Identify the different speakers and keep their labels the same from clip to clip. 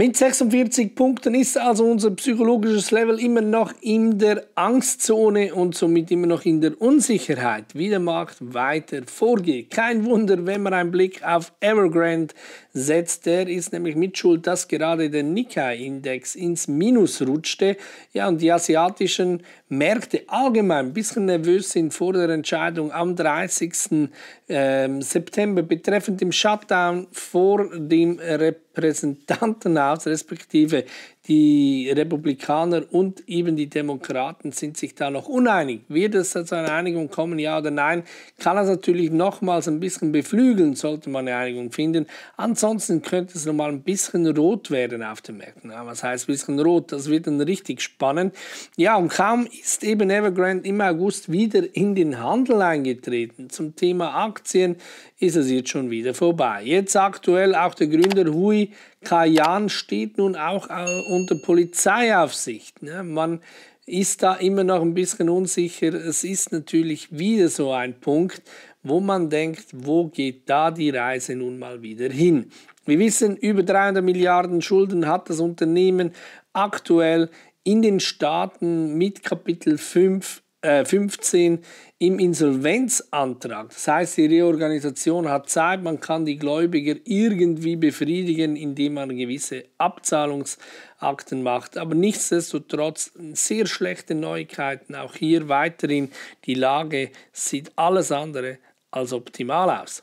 Speaker 1: Mit 46 Punkten ist also unser psychologisches Level immer noch in der Angstzone und somit immer noch in der Unsicherheit, wie der Markt weiter vorgeht. Kein Wunder, wenn man einen Blick auf Evergrande setzt. Der ist nämlich mitschuld, dass gerade der Nikkei-Index ins Minus rutschte. Ja, und die asiatischen Märkte allgemein ein bisschen nervös sind vor der Entscheidung am 30. Ähm, September betreffend dem Shutdown vor dem Repräsentantenhaus, respektive die Republikaner und eben die Demokraten sind sich da noch uneinig. Wird es zu einer Einigung kommen, ja oder nein? Kann das natürlich nochmals ein bisschen beflügeln, sollte man eine Einigung finden. Ansonsten könnte es nochmal ein bisschen rot werden auf den Märkten. Ja, was heißt ein bisschen rot? Das wird dann richtig spannend. Ja, und kaum ist eben Evergrande im August wieder in den Handel eingetreten zum Thema Aktien ist es jetzt schon wieder vorbei. Jetzt aktuell auch der Gründer Hui Kayan steht nun auch äh, unter Polizeiaufsicht. Ne? Man ist da immer noch ein bisschen unsicher. Es ist natürlich wieder so ein Punkt, wo man denkt, wo geht da die Reise nun mal wieder hin? Wir wissen, über 300 Milliarden Schulden hat das Unternehmen aktuell in den Staaten mit Kapitel 5, äh, 15 im Insolvenzantrag. Das heißt, die Reorganisation hat Zeit, man kann die Gläubiger irgendwie befriedigen, indem man gewisse Abzahlungsakten macht. Aber nichtsdestotrotz sehr schlechte Neuigkeiten. Auch hier weiterhin die Lage sieht alles andere als optimal aus.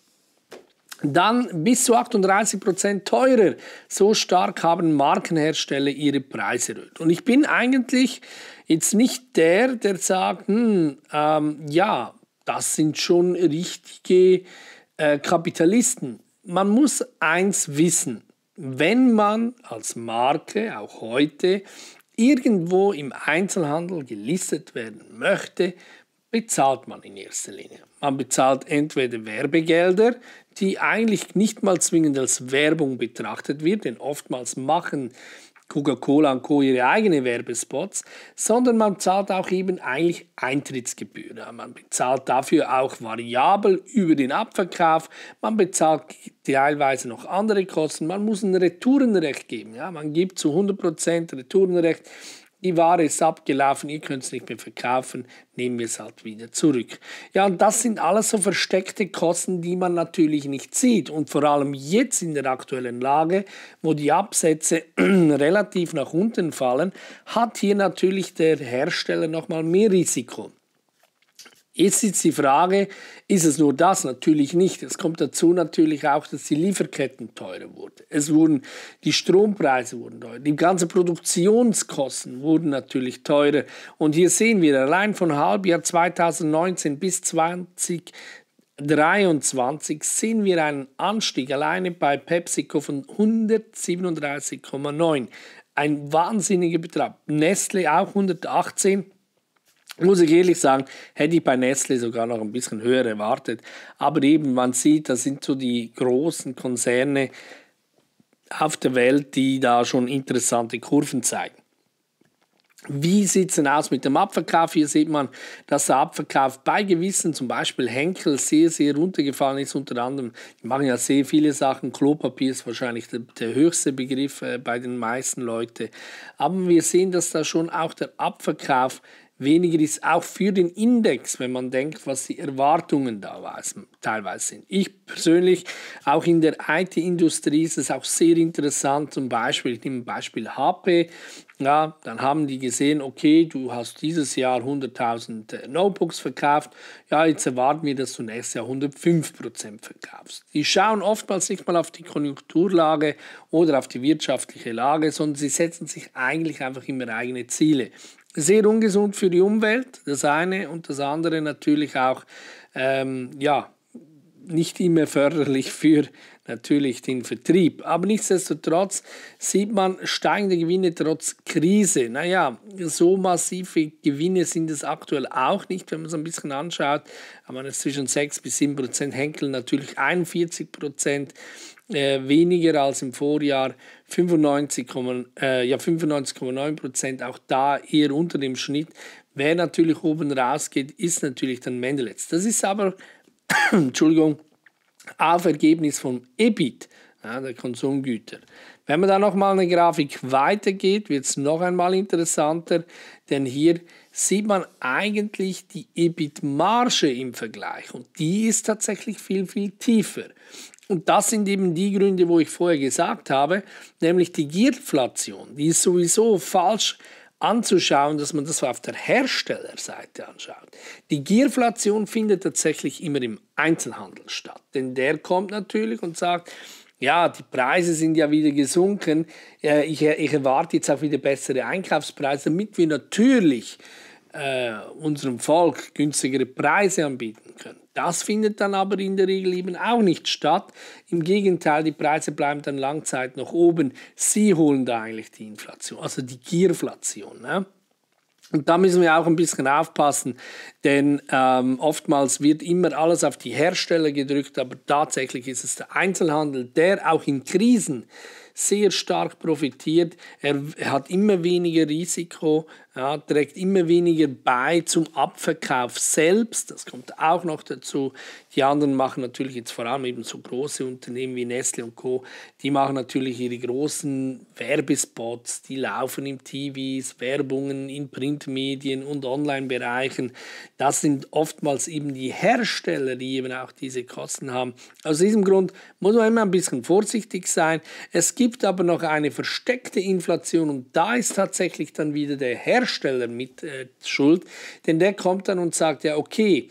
Speaker 1: Dann bis zu 38% teurer. So stark haben Markenhersteller ihre Preise erhöht. Und ich bin eigentlich Jetzt nicht der, der sagt, hm, ähm, ja, das sind schon richtige äh, Kapitalisten. Man muss eins wissen, wenn man als Marke auch heute irgendwo im Einzelhandel gelistet werden möchte, bezahlt man in erster Linie. Man bezahlt entweder Werbegelder, die eigentlich nicht mal zwingend als Werbung betrachtet wird, denn oftmals machen Coca-Cola und Co. ihre eigenen Werbespots, sondern man zahlt auch eben eigentlich Eintrittsgebühren. Man bezahlt dafür auch variabel über den Abverkauf, man bezahlt teilweise noch andere Kosten, man muss ein Retourenrecht geben. Ja? Man gibt zu 100% Retourenrecht die Ware ist abgelaufen, ihr könnt es nicht mehr verkaufen, nehmen wir es halt wieder zurück. Ja, und das sind alles so versteckte Kosten, die man natürlich nicht sieht. Und vor allem jetzt in der aktuellen Lage, wo die Absätze relativ nach unten fallen, hat hier natürlich der Hersteller nochmal mehr Risiko. Jetzt ist die Frage, ist es nur das? Natürlich nicht. Es kommt dazu natürlich auch, dass die Lieferketten teurer wurden. Es wurden die Strompreise wurden teurer. Die ganzen Produktionskosten wurden natürlich teurer. Und hier sehen wir allein von Halbjahr 2019 bis 2023 sehen wir einen Anstieg alleine bei PepsiCo von 137,9. Ein wahnsinniger Betrag. Nestle auch 118 muss ich ehrlich sagen, hätte ich bei Nestle sogar noch ein bisschen höher erwartet. Aber eben, man sieht, das sind so die großen Konzerne auf der Welt, die da schon interessante Kurven zeigen. Wie sieht es denn aus mit dem Abverkauf? Hier sieht man, dass der Abverkauf bei gewissen, zum Beispiel Henkel, sehr, sehr runtergefallen ist. Unter anderem, die machen ja sehr viele Sachen. Klopapier ist wahrscheinlich der, der höchste Begriff äh, bei den meisten Leuten. Aber wir sehen, dass da schon auch der Abverkauf weniger ist auch für den Index, wenn man denkt, was die Erwartungen da teilweise sind. Ich persönlich, auch in der IT-Industrie ist es auch sehr interessant, zum Beispiel, ich nehme ein Beispiel HP, ja, dann haben die gesehen, okay, du hast dieses Jahr 100.000 äh, Notebooks verkauft, ja, jetzt erwarten wir, dass du nächstes Jahr 105% verkaufst. Die schauen oftmals nicht mal auf die Konjunkturlage oder auf die wirtschaftliche Lage, sondern sie setzen sich eigentlich einfach immer eigene Ziele sehr ungesund für die Umwelt, das eine und das andere natürlich auch ähm, ja, nicht immer förderlich für natürlich den Vertrieb. Aber nichtsdestotrotz sieht man steigende Gewinne trotz Krise. Naja, so massive Gewinne sind es aktuell auch nicht, wenn man es ein bisschen anschaut. Aber es zwischen 6 bis 7 Prozent Henkel natürlich 41 Prozent äh, weniger als im Vorjahr. 95,9 äh, Prozent, auch da eher unter dem Schnitt. Wer natürlich oben rausgeht, ist natürlich dann Mendelez. Das ist aber, Entschuldigung, auf Ergebnis vom EBIT, ja, der Konsumgüter. Wenn man da nochmal eine Grafik weitergeht, wird es noch einmal interessanter, denn hier sieht man eigentlich die EBIT-Marge im Vergleich und die ist tatsächlich viel, viel tiefer. Und das sind eben die Gründe, wo ich vorher gesagt habe, nämlich die Gierflation. Die ist sowieso falsch anzuschauen, dass man das auf der Herstellerseite anschaut. Die Gierflation findet tatsächlich immer im Einzelhandel statt. Denn der kommt natürlich und sagt, ja, die Preise sind ja wieder gesunken. Äh, ich, ich erwarte jetzt auch wieder bessere Einkaufspreise, damit wir natürlich äh, unserem Volk günstigere Preise anbieten können. Das findet dann aber in der Regel eben auch nicht statt. Im Gegenteil, die Preise bleiben dann langzeit noch oben. Sie holen da eigentlich die Inflation, also die Gierflation. Ne? Und da müssen wir auch ein bisschen aufpassen, denn ähm, oftmals wird immer alles auf die Hersteller gedrückt, aber tatsächlich ist es der Einzelhandel, der auch in Krisen sehr stark profitiert. Er hat immer weniger Risiko, ja, trägt immer weniger bei zum Abverkauf selbst. Das kommt auch noch dazu. Die anderen machen natürlich jetzt vor allem eben so große Unternehmen wie Nestle und Co. Die machen natürlich ihre großen Werbespots, die laufen im TVs, Werbungen in Printmedien und Online-Bereichen. Das sind oftmals eben die Hersteller, die eben auch diese Kosten haben. Aus diesem Grund muss man immer ein bisschen vorsichtig sein. Es gibt aber noch eine versteckte Inflation und da ist tatsächlich dann wieder der Hersteller Hersteller mit äh, Schuld, denn der kommt dann und sagt ja, okay,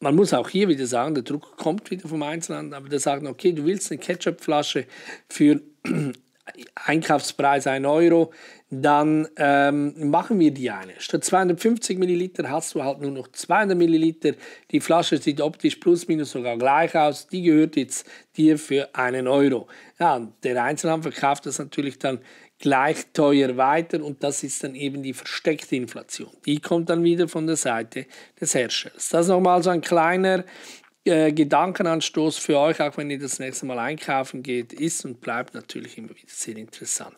Speaker 1: man muss auch hier wieder sagen, der Druck kommt wieder vom Einzelhandel, aber der sagt, okay, du willst eine Ketchupflasche für Einkaufspreis 1 Euro, dann ähm, machen wir die eine. Statt 250 Milliliter hast du halt nur noch 200 Milliliter. Die Flasche sieht optisch plus minus sogar gleich aus. Die gehört jetzt dir für einen Euro. Ja, der Einzelhandel verkauft das natürlich dann gleich teuer weiter und das ist dann eben die versteckte Inflation. Die kommt dann wieder von der Seite des Herstellers. Das ist nochmal so ein kleiner äh, Gedankenanstoß für euch, auch wenn ihr das nächste Mal einkaufen geht, ist und bleibt natürlich immer wieder sehr interessant.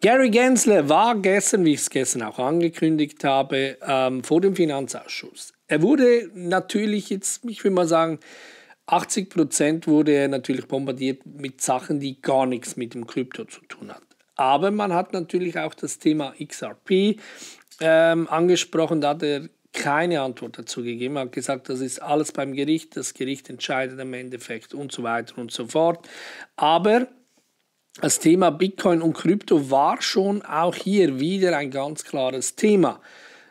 Speaker 1: Gary Gensler war gestern, wie ich es gestern auch angekündigt habe, ähm, vor dem Finanzausschuss. Er wurde natürlich jetzt, ich will mal sagen, 80 Prozent wurde er natürlich bombardiert mit Sachen, die gar nichts mit dem Krypto zu tun hat. Aber man hat natürlich auch das Thema XRP ähm, angesprochen, da hat er keine Antwort dazu gegeben, hat gesagt, das ist alles beim Gericht, das Gericht entscheidet im Endeffekt und so weiter und so fort. Aber das Thema Bitcoin und Krypto war schon auch hier wieder ein ganz klares Thema.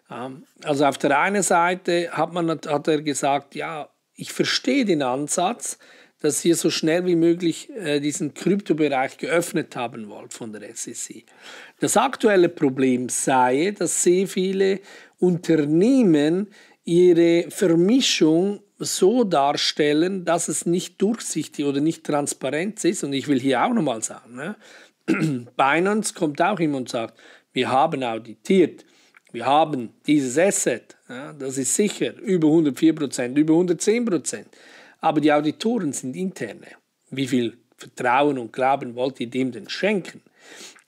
Speaker 1: Ähm, also auf der einen Seite hat, man, hat er gesagt, ja, ich verstehe den Ansatz, dass ihr so schnell wie möglich äh, diesen Kryptobereich geöffnet haben wollt von der SEC. Das aktuelle Problem sei, dass sehr viele Unternehmen ihre Vermischung so darstellen, dass es nicht durchsichtig oder nicht transparent ist. Und ich will hier auch nochmal sagen, ne? Binance kommt auch hin und sagt, wir haben auditiert, wir haben dieses Asset, ja, das ist sicher, über 104 über 110 aber die Auditoren sind interne. Wie viel Vertrauen und Glauben wollt ihr dem denn schenken?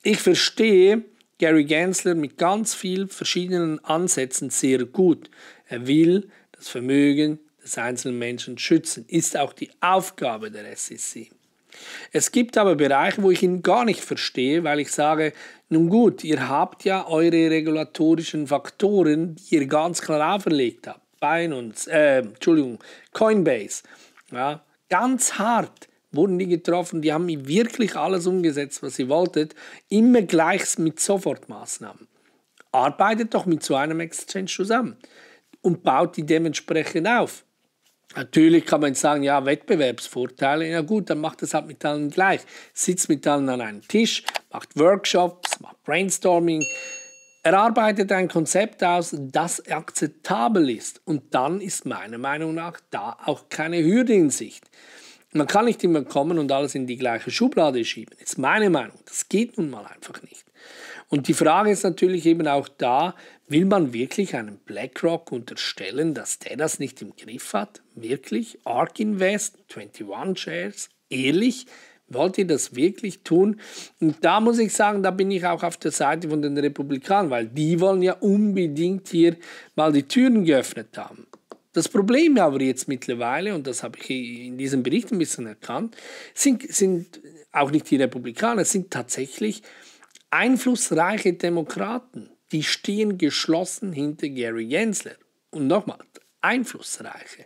Speaker 1: Ich verstehe Gary Gensler mit ganz vielen verschiedenen Ansätzen sehr gut. Er will das Vermögen des einzelnen Menschen schützen, ist auch die Aufgabe der SEC. Es gibt aber Bereiche, wo ich ihn gar nicht verstehe, weil ich sage, nun gut, ihr habt ja eure regulatorischen Faktoren, die ihr ganz klar auferlegt habt. Binance, äh, Entschuldigung, Coinbase. Ja, ganz hart wurden die getroffen. Die haben wirklich alles umgesetzt, was sie wollten. Immer gleich mit Sofortmaßnahmen. Arbeitet doch mit so einem Exchange zusammen und baut die dementsprechend auf. Natürlich kann man sagen, ja, Wettbewerbsvorteile, ja gut, dann macht das halt mit allen gleich. Sitzt mit allen an einem Tisch, macht Workshops, macht Brainstorming, er arbeitet ein Konzept aus, das akzeptabel ist. Und dann ist meiner Meinung nach da auch keine Hürde in Sicht. Man kann nicht immer kommen und alles in die gleiche Schublade schieben. Das ist meine Meinung. Das geht nun mal einfach nicht. Und die Frage ist natürlich eben auch da, will man wirklich einem BlackRock unterstellen, dass der das nicht im Griff hat? Wirklich? ARK Invest, 21 Shares, ehrlich? Wollt ihr das wirklich tun? Und da muss ich sagen, da bin ich auch auf der Seite von den Republikanern, weil die wollen ja unbedingt hier mal die Türen geöffnet haben. Das Problem aber jetzt mittlerweile, und das habe ich in diesem Bericht ein bisschen erkannt, sind, sind auch nicht die Republikaner, sind tatsächlich einflussreiche Demokraten. Die stehen geschlossen hinter Gary Gensler. Und nochmal, einflussreiche.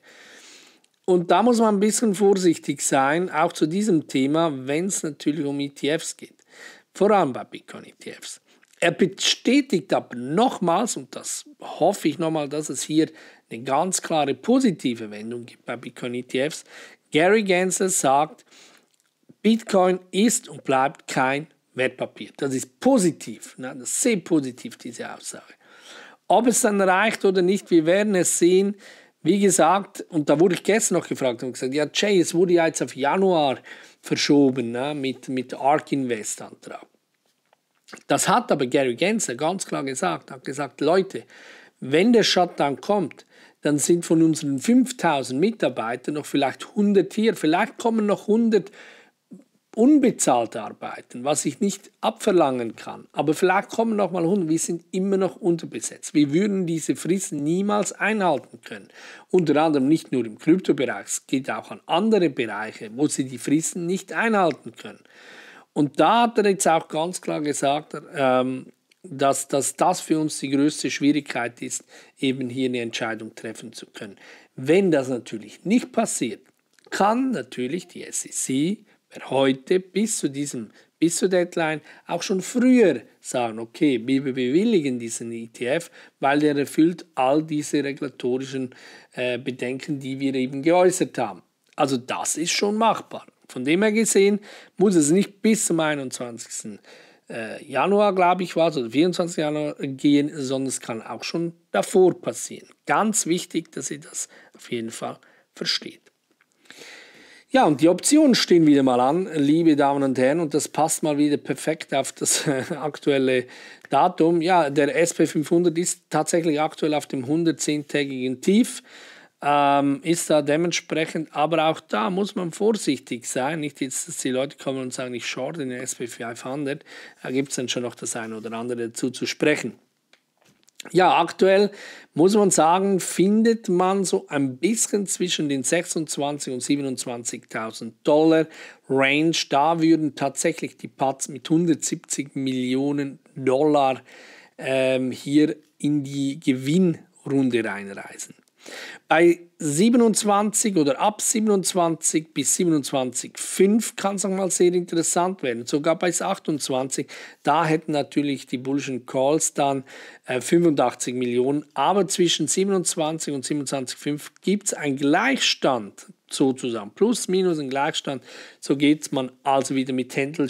Speaker 1: Und da muss man ein bisschen vorsichtig sein, auch zu diesem Thema, wenn es natürlich um ETFs geht. Vor allem bei Bitcoin-ETFs. Er bestätigt aber nochmals, und das hoffe ich nochmal, dass es hier eine ganz klare positive Wendung gibt bei Bitcoin-ETFs. Gary Gensler sagt, Bitcoin ist und bleibt kein Wertpapier. Das ist positiv, ne? das ist sehr positiv, diese Aussage. Ob es dann reicht oder nicht, wir werden es sehen. Wie gesagt, und da wurde ich gestern noch gefragt und gesagt, ja Jay, es wurde ja jetzt auf Januar verschoben ne, mit, mit ARK Invest Antrag. Das hat aber Gary Gensler ganz klar gesagt, hat gesagt, Leute, wenn der Shutdown kommt, dann sind von unseren 5000 Mitarbeitern noch vielleicht 100 hier, vielleicht kommen noch 100 unbezahlte Arbeiten, was ich nicht abverlangen kann, aber vielleicht kommen noch mal 100, wir sind immer noch unterbesetzt. Wir würden diese Fristen niemals einhalten können. Unter anderem nicht nur im Kryptobereich, es geht auch an andere Bereiche, wo sie die Fristen nicht einhalten können. Und da hat er jetzt auch ganz klar gesagt, ähm, dass, dass das für uns die größte Schwierigkeit ist, eben hier eine Entscheidung treffen zu können. Wenn das natürlich nicht passiert, kann natürlich die SEC Wer heute bis zu diesem, bis zur Deadline auch schon früher sagen, okay, wir bewilligen diesen ETF, weil er erfüllt all diese regulatorischen äh, Bedenken, die wir eben geäußert haben. Also das ist schon machbar. Von dem her gesehen muss es nicht bis zum 21. Äh, Januar, glaube ich, war es, oder 24. Januar gehen, sondern es kann auch schon davor passieren. Ganz wichtig, dass ihr das auf jeden Fall versteht. Ja, und die Optionen stehen wieder mal an, liebe Damen und Herren, und das passt mal wieder perfekt auf das aktuelle Datum. Ja, der SP500 ist tatsächlich aktuell auf dem 110-tägigen Tief, ähm, ist da dementsprechend, aber auch da muss man vorsichtig sein. Nicht jetzt, dass die Leute kommen und sagen, ich short den SP500, da gibt es dann schon noch das eine oder andere dazu zu sprechen ja, aktuell muss man sagen, findet man so ein bisschen zwischen den 26.000 und 27.000 Dollar Range. Da würden tatsächlich die Pats mit 170 Millionen Dollar ähm, hier in die Gewinnrunde reinreisen. Bei 27 oder ab 27 bis 27,5 kann es mal sehr interessant werden. Sogar bei 28, da hätten natürlich die Bullschen Calls dann äh, 85 Millionen. Aber zwischen 27 und 27,5 gibt es einen Gleichstand sozusagen. Plus, minus ein Gleichstand. So geht man also wieder mit Händel,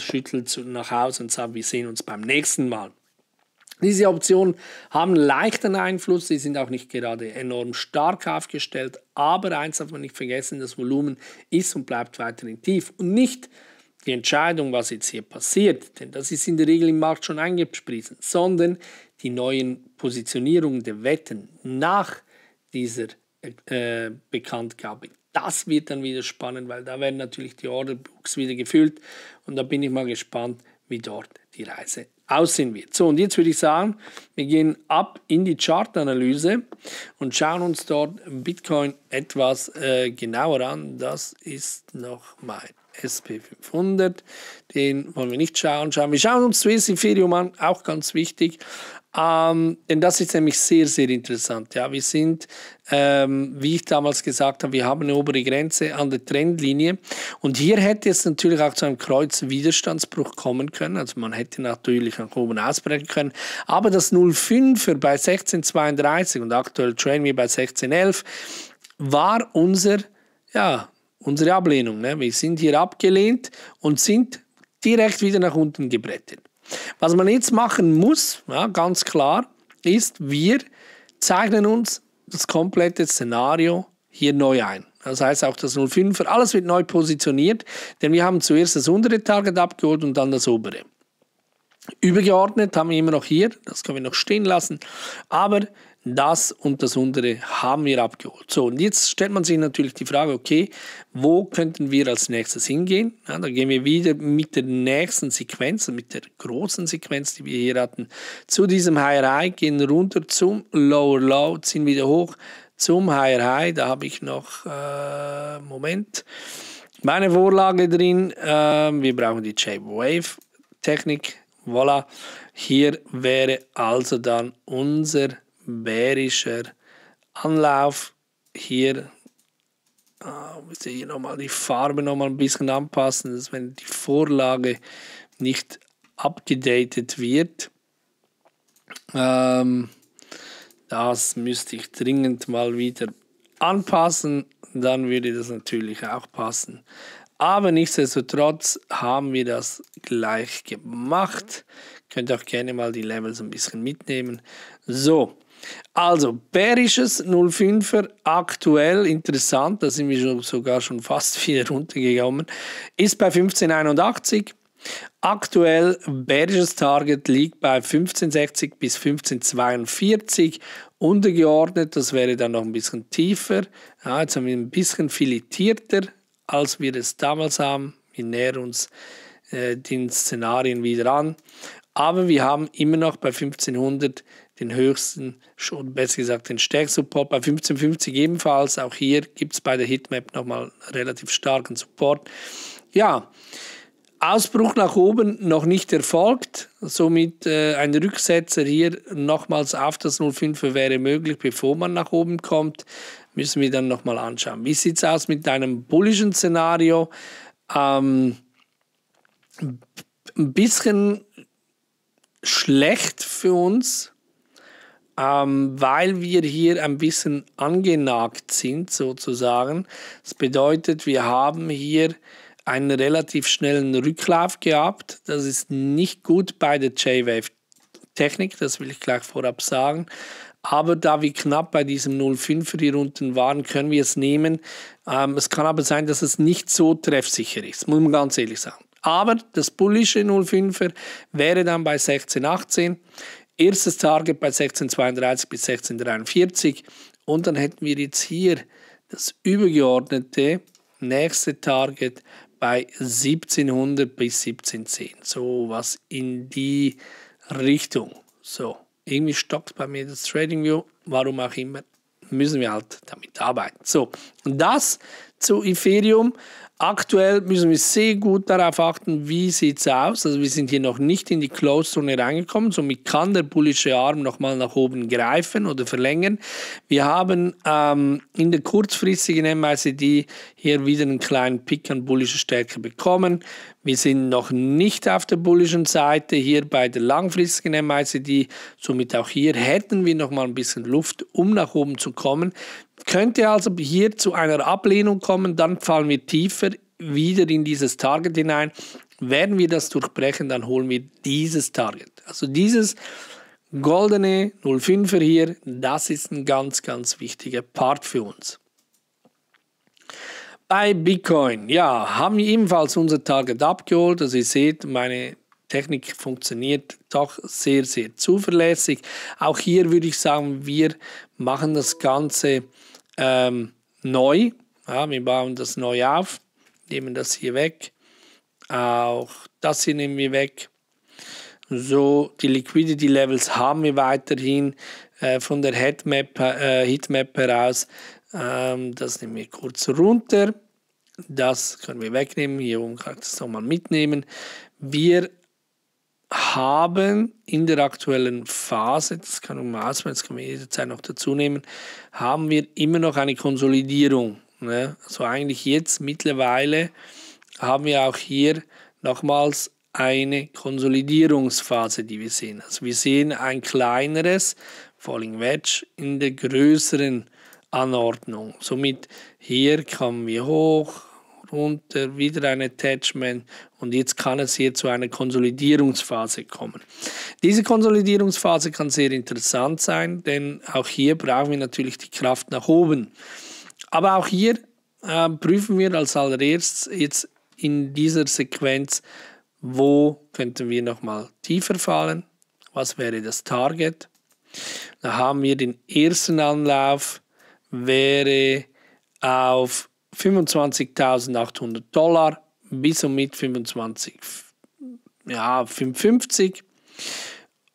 Speaker 1: nach Hause und sagt, wir sehen uns beim nächsten Mal. Diese Optionen haben leichten Einfluss, sie sind auch nicht gerade enorm stark aufgestellt, aber eins darf man nicht vergessen, das Volumen ist und bleibt weiterhin tief und nicht die Entscheidung, was jetzt hier passiert, denn das ist in der Regel im Markt schon eingepriesen, sondern die neuen Positionierungen der Wetten nach dieser äh, Bekanntgabe. Das wird dann wieder spannend, weil da werden natürlich die Orderbooks wieder gefüllt und da bin ich mal gespannt, wie dort die Reise aussehen wird. So, und jetzt würde ich sagen, wir gehen ab in die Chartanalyse und schauen uns dort Bitcoin etwas äh, genauer an. Das ist noch mein SP500. Den wollen wir nicht schauen. schauen. Wir schauen uns Swiss Ethereum an, auch ganz wichtig. Ähm, denn das ist nämlich sehr, sehr interessant. Ja, wir sind, ähm, wie ich damals gesagt habe, wir haben eine obere Grenze an der Trendlinie. Und hier hätte es natürlich auch zu einem Kreuzwiderstandsbruch kommen können. Also man hätte natürlich nach oben ausbrechen können. Aber das 05er bei 16,32 und aktuell trainen wir bei 16,11 war unser, ja, unsere Ablehnung. Ne? Wir sind hier abgelehnt und sind direkt wieder nach unten gebrettet. Was man jetzt machen muss, ja, ganz klar, ist, wir zeichnen uns das komplette Szenario hier neu ein. Das heißt auch das 05er, alles wird neu positioniert, denn wir haben zuerst das untere Target abgeholt und dann das obere. Übergeordnet haben wir immer noch hier, das können wir noch stehen lassen, aber das und das untere haben wir abgeholt. So, und jetzt stellt man sich natürlich die Frage, okay, wo könnten wir als nächstes hingehen? Ja, da gehen wir wieder mit der nächsten Sequenz, mit der großen Sequenz, die wir hier hatten, zu diesem Higher High, gehen runter zum Lower Low, ziehen wieder hoch zum Higher High. Da habe ich noch, äh, Moment, meine Vorlage drin. Äh, wir brauchen die j Wave Technik. Voilà, hier wäre also dann unser bärischer Anlauf. Hier, äh, hier nochmal die Farbe nochmal ein bisschen anpassen, dass wenn die Vorlage nicht abgedatet wird, ähm, das müsste ich dringend mal wieder anpassen, dann würde das natürlich auch passen. Aber nichtsdestotrotz haben wir das gleich gemacht. Könnt auch gerne mal die Levels ein bisschen mitnehmen. So, also bärisches 05er aktuell interessant, da sind wir sogar schon fast wieder runtergekommen, ist bei 1581. Aktuell bärisches Target liegt bei 1560 bis 1542 untergeordnet, das wäre dann noch ein bisschen tiefer. Ja, jetzt haben wir ein bisschen filetierter, als wir es damals haben. Wir nähern uns äh, den Szenarien wieder an. Aber wir haben immer noch bei 1500 den höchsten, schon besser gesagt den stärksten Support. Bei 1550 ebenfalls. Auch hier gibt es bei der Hitmap nochmal relativ starken Support. Ja, Ausbruch nach oben noch nicht erfolgt. Somit äh, ein Rücksetzer hier nochmals auf das 05 wäre möglich, bevor man nach oben kommt. Müssen wir dann nochmal anschauen. Wie sieht es aus mit deinem bullischen Szenario? Ähm, ein bisschen schlecht für uns, ähm, weil wir hier ein bisschen angenagt sind sozusagen. Das bedeutet, wir haben hier einen relativ schnellen Rücklauf gehabt. Das ist nicht gut bei der J-Wave-Technik, das will ich gleich vorab sagen. Aber da wir knapp bei diesem 0,5er hier unten waren, können wir es nehmen. Ähm, es kann aber sein, dass es nicht so treffsicher ist, muss man ganz ehrlich sagen. Aber das bullische 05er wäre dann bei 1618, erstes Target bei 1632 bis 1643 und dann hätten wir jetzt hier das übergeordnete nächste Target bei 1700 bis 1710. So was in die Richtung. So, irgendwie stockt bei mir das Trading View, warum auch immer, müssen wir halt damit arbeiten. So, und das zu Ethereum. Aktuell müssen wir sehr gut darauf achten, wie sieht es aus. Also wir sind hier noch nicht in die Close-Zone reingekommen. Somit kann der bullische Arm nochmal nach oben greifen oder verlängern. Wir haben ähm, in der kurzfristigen MICD hier wieder einen kleinen Pick an bullischer Stärke bekommen. Wir sind noch nicht auf der bullischen Seite hier bei der langfristigen MICD, somit auch hier hätten wir noch mal ein bisschen Luft, um nach oben zu kommen. Könnte also hier zu einer Ablehnung kommen, dann fallen wir tiefer wieder in dieses Target hinein. Werden wir das durchbrechen, dann holen wir dieses Target. Also dieses goldene 05er hier, das ist ein ganz, ganz wichtiger Part für uns bei Bitcoin. Ja, haben wir ebenfalls unser Target abgeholt. Also ihr seht, meine Technik funktioniert doch sehr, sehr zuverlässig. Auch hier würde ich sagen, wir machen das Ganze ähm, neu. Ja, wir bauen das neu auf, nehmen das hier weg. Auch das hier nehmen wir weg. So, die Liquidity Levels haben wir weiterhin äh, von der Hitmap, äh, Heatmap heraus. Ähm, das nehmen wir kurz runter. Das können wir wegnehmen. Hier oben kann ich das nochmal mitnehmen. Wir haben in der aktuellen Phase, das kann man mal das kann man jederzeit noch dazu nehmen, haben wir immer noch eine Konsolidierung. Ne? Also eigentlich jetzt mittlerweile haben wir auch hier nochmals eine Konsolidierungsphase, die wir sehen. Also wir sehen ein kleineres Falling Wedge in der größeren Phase. Anordnung. Somit hier kommen wir hoch, runter, wieder ein Attachment und jetzt kann es hier zu einer Konsolidierungsphase kommen. Diese Konsolidierungsphase kann sehr interessant sein, denn auch hier brauchen wir natürlich die Kraft nach oben. Aber auch hier äh, prüfen wir als allererstes jetzt in dieser Sequenz, wo könnten wir nochmal tiefer fallen, was wäre das Target. Da haben wir den ersten Anlauf, wäre auf 25.800 Dollar bis und mit 25, ja, 550.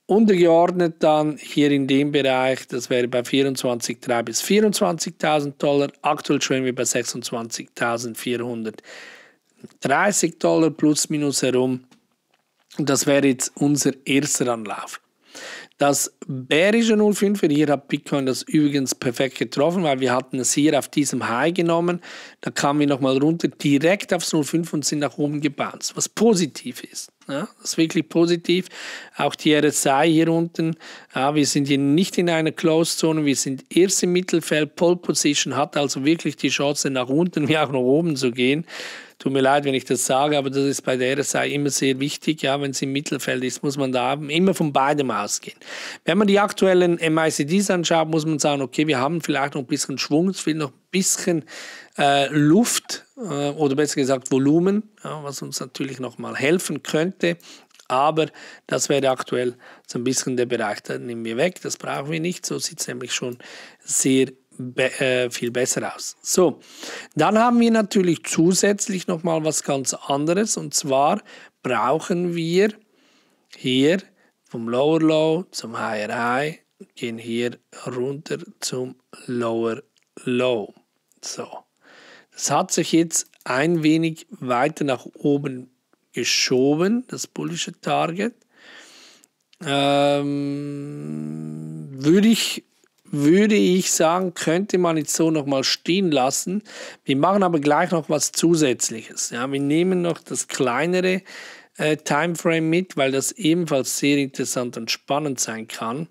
Speaker 1: Untergeordnet dann hier in dem Bereich, das wäre bei 24.300 bis 24.000 Dollar. Aktuell schwimmen wir bei 26.430 Dollar plus minus herum. das wäre jetzt unser erster Anlauf. Das bärische 05er, hier hat Bitcoin das übrigens perfekt getroffen, weil wir hatten es hier auf diesem High genommen. Da kamen wir nochmal runter, direkt aufs 05 und sind nach oben gebounced, was positiv ist. Ja, das ist wirklich positiv. Auch die RSI hier unten. Ja, wir sind hier nicht in einer Close-Zone, wir sind erst im Mittelfeld. Pole Position hat also wirklich die Chance, nach unten wie auch nach oben zu gehen. Tut mir leid, wenn ich das sage, aber das ist bei der RSI immer sehr wichtig. Ja, wenn es im Mittelfeld ist, muss man da immer von beidem ausgehen. Wenn man die aktuellen MICDs anschaut, muss man sagen, okay, wir haben vielleicht noch ein bisschen Schwung, es fehlt noch ein bisschen äh, Luft äh, oder besser gesagt Volumen, ja, was uns natürlich nochmal helfen könnte. Aber das wäre aktuell so ein bisschen der Bereich, da nehmen wir weg, das brauchen wir nicht. So sieht es nämlich schon sehr be äh, viel besser aus. So, dann haben wir natürlich zusätzlich nochmal was ganz anderes und zwar brauchen wir hier vom Lower Low zum Higher High, gehen hier runter zum Lower Low. So, das hat sich jetzt ein wenig weiter nach oben geschoben, das bullische Target. Ähm, würde ich würde ich sagen, könnte man jetzt so nochmal stehen lassen. Wir machen aber gleich noch was Zusätzliches. Ja, wir nehmen noch das kleinere äh, Timeframe mit, weil das ebenfalls sehr interessant und spannend sein kann.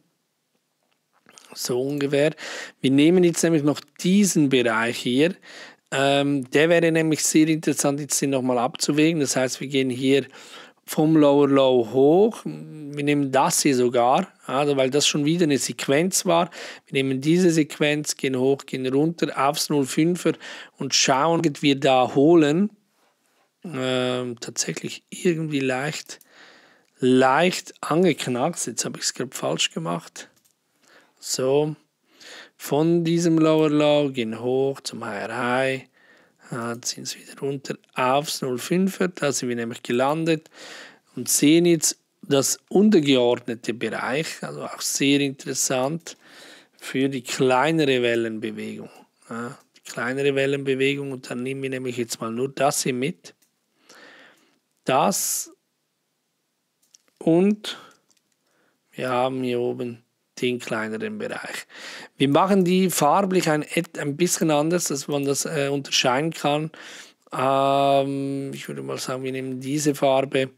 Speaker 1: So ungefähr. Wir nehmen jetzt nämlich noch diesen Bereich hier. Ähm, der wäre nämlich sehr interessant, jetzt den nochmal abzuwägen. Das heißt, wir gehen hier vom Lower Low hoch. Wir nehmen das hier sogar, also weil das schon wieder eine Sequenz war. Wir nehmen diese Sequenz, gehen hoch, gehen runter aufs 05er und schauen, ob wir da holen. Ähm, tatsächlich irgendwie leicht, leicht angeknackst. Jetzt habe ich es gerade falsch gemacht. So, von diesem Lower Low gehen hoch zum Higher High Ah, jetzt sind sie wieder runter aufs 05er, da sind wir nämlich gelandet und sehen jetzt das untergeordnete Bereich, also auch sehr interessant für die kleinere Wellenbewegung. Ja, ah, die kleinere Wellenbewegung, und dann nehmen wir nämlich jetzt mal nur das hier mit. Das und wir haben hier oben den kleineren Bereich. Wir machen die farblich ein, ein bisschen anders, dass man das äh, unterscheiden kann. Ähm, ich würde mal sagen, wir nehmen diese Farbe.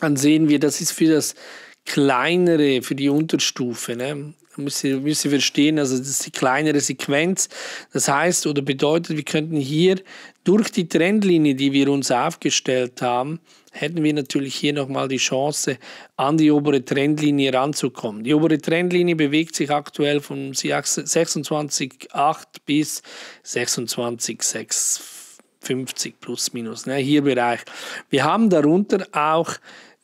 Speaker 1: Dann sehen wir, das ist für das kleinere, für die Unterstufe. Ne? Müsst ihr, müsst ihr verstehen, also das ist die kleinere Sequenz. Das heißt oder bedeutet, wir könnten hier durch die Trendlinie, die wir uns aufgestellt haben, hätten wir natürlich hier nochmal die Chance, an die obere Trendlinie ranzukommen. Die obere Trendlinie bewegt sich aktuell von 26,8 bis 26,650 plus minus, ne, hier Bereich. Wir haben darunter auch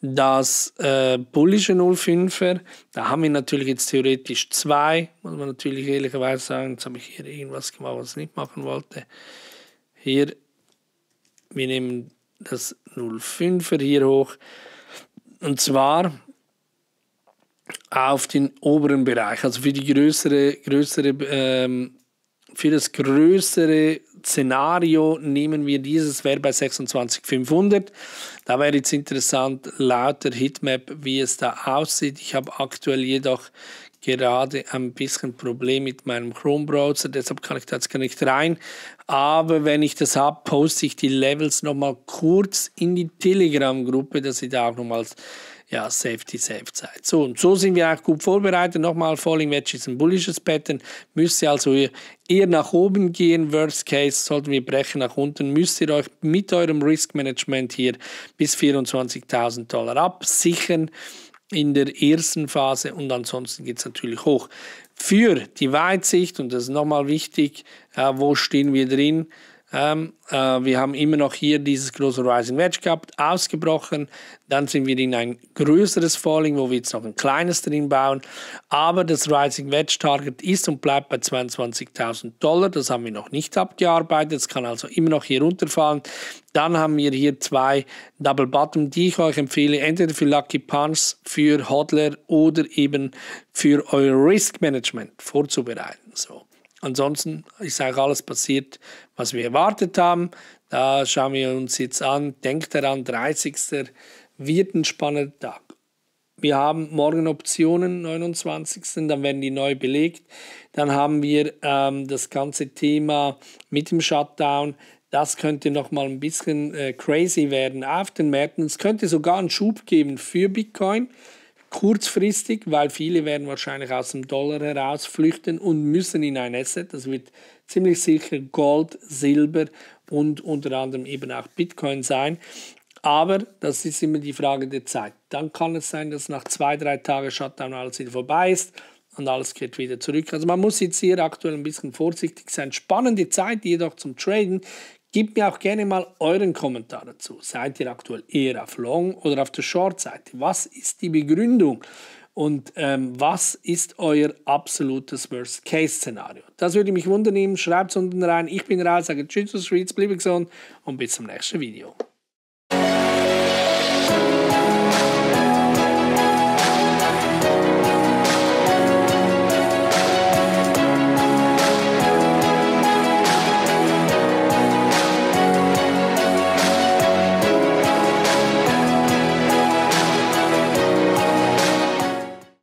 Speaker 1: das äh, bullische 05er, da haben wir natürlich jetzt theoretisch zwei, muss man natürlich ehrlicherweise sagen, jetzt habe ich hier irgendwas gemacht, was ich nicht machen wollte. Hier, wir nehmen das 05er hier hoch. Und zwar auf den oberen Bereich, also für die größere, größere ähm, für das größere Szenario nehmen wir dieses, wäre bei 26.500. Da wäre jetzt interessant, lauter Hitmap, wie es da aussieht. Ich habe aktuell jedoch gerade ein bisschen Problem mit meinem Chrome Browser, deshalb kann ich da jetzt gar nicht rein. Aber wenn ich das habe, poste ich die Levels nochmal kurz in die Telegram-Gruppe, dass ihr da auch nochmals ja, Safety, Safe seid. So, und so sind wir auch gut vorbereitet. Nochmal, Falling Wedge ist ein bullisches Pattern, müsste also eher nach oben gehen. Worst Case, sollten wir brechen nach unten, müsst ihr euch mit eurem Risk Management hier bis 24.000 Dollar absichern in der ersten Phase und ansonsten geht es natürlich hoch. Für die Weitsicht, und das ist nochmal wichtig, äh, wo stehen wir drin, ähm, äh, wir haben immer noch hier dieses große Rising Wedge gehabt, ausgebrochen. Dann sind wir in ein größeres Falling, wo wir jetzt noch ein kleines drin bauen. Aber das Rising Wedge Target ist und bleibt bei 22.000 Dollar. Das haben wir noch nicht abgearbeitet. Es kann also immer noch hier runterfallen. Dann haben wir hier zwei Double Bottom, die ich euch empfehle, entweder für Lucky Punch, für Hodler oder eben für euer Risk Management vorzubereiten. So. Ansonsten, ich sage, alles passiert, was wir erwartet haben. Da schauen wir uns jetzt an. Denkt daran, 30. wird ein spannender Tag. Wir haben morgen Optionen, 29. Dann werden die neu belegt. Dann haben wir ähm, das ganze Thema mit dem Shutdown. Das könnte noch mal ein bisschen äh, crazy werden auf den Märkten. Es könnte sogar einen Schub geben für Bitcoin kurzfristig, weil viele werden wahrscheinlich aus dem Dollar heraus flüchten und müssen in ein Asset. Das wird ziemlich sicher Gold, Silber und unter anderem eben auch Bitcoin sein. Aber das ist immer die Frage der Zeit. Dann kann es sein, dass nach zwei, drei Tagen Shutdown alles wieder vorbei ist und alles geht wieder zurück. Also man muss jetzt hier aktuell ein bisschen vorsichtig sein. Spannende Zeit jedoch zum Traden. Gebt mir auch gerne mal euren Kommentar dazu. Seid ihr aktuell eher auf Long- oder auf der Short-Seite? Was ist die Begründung? Und ähm, was ist euer absolutes Worst-Case-Szenario? Das würde mich wundern. Schreibt es unten rein. Ich bin Ralf, sage Tschüss aus Schweiz, bleibe gesund und bis zum nächsten Video.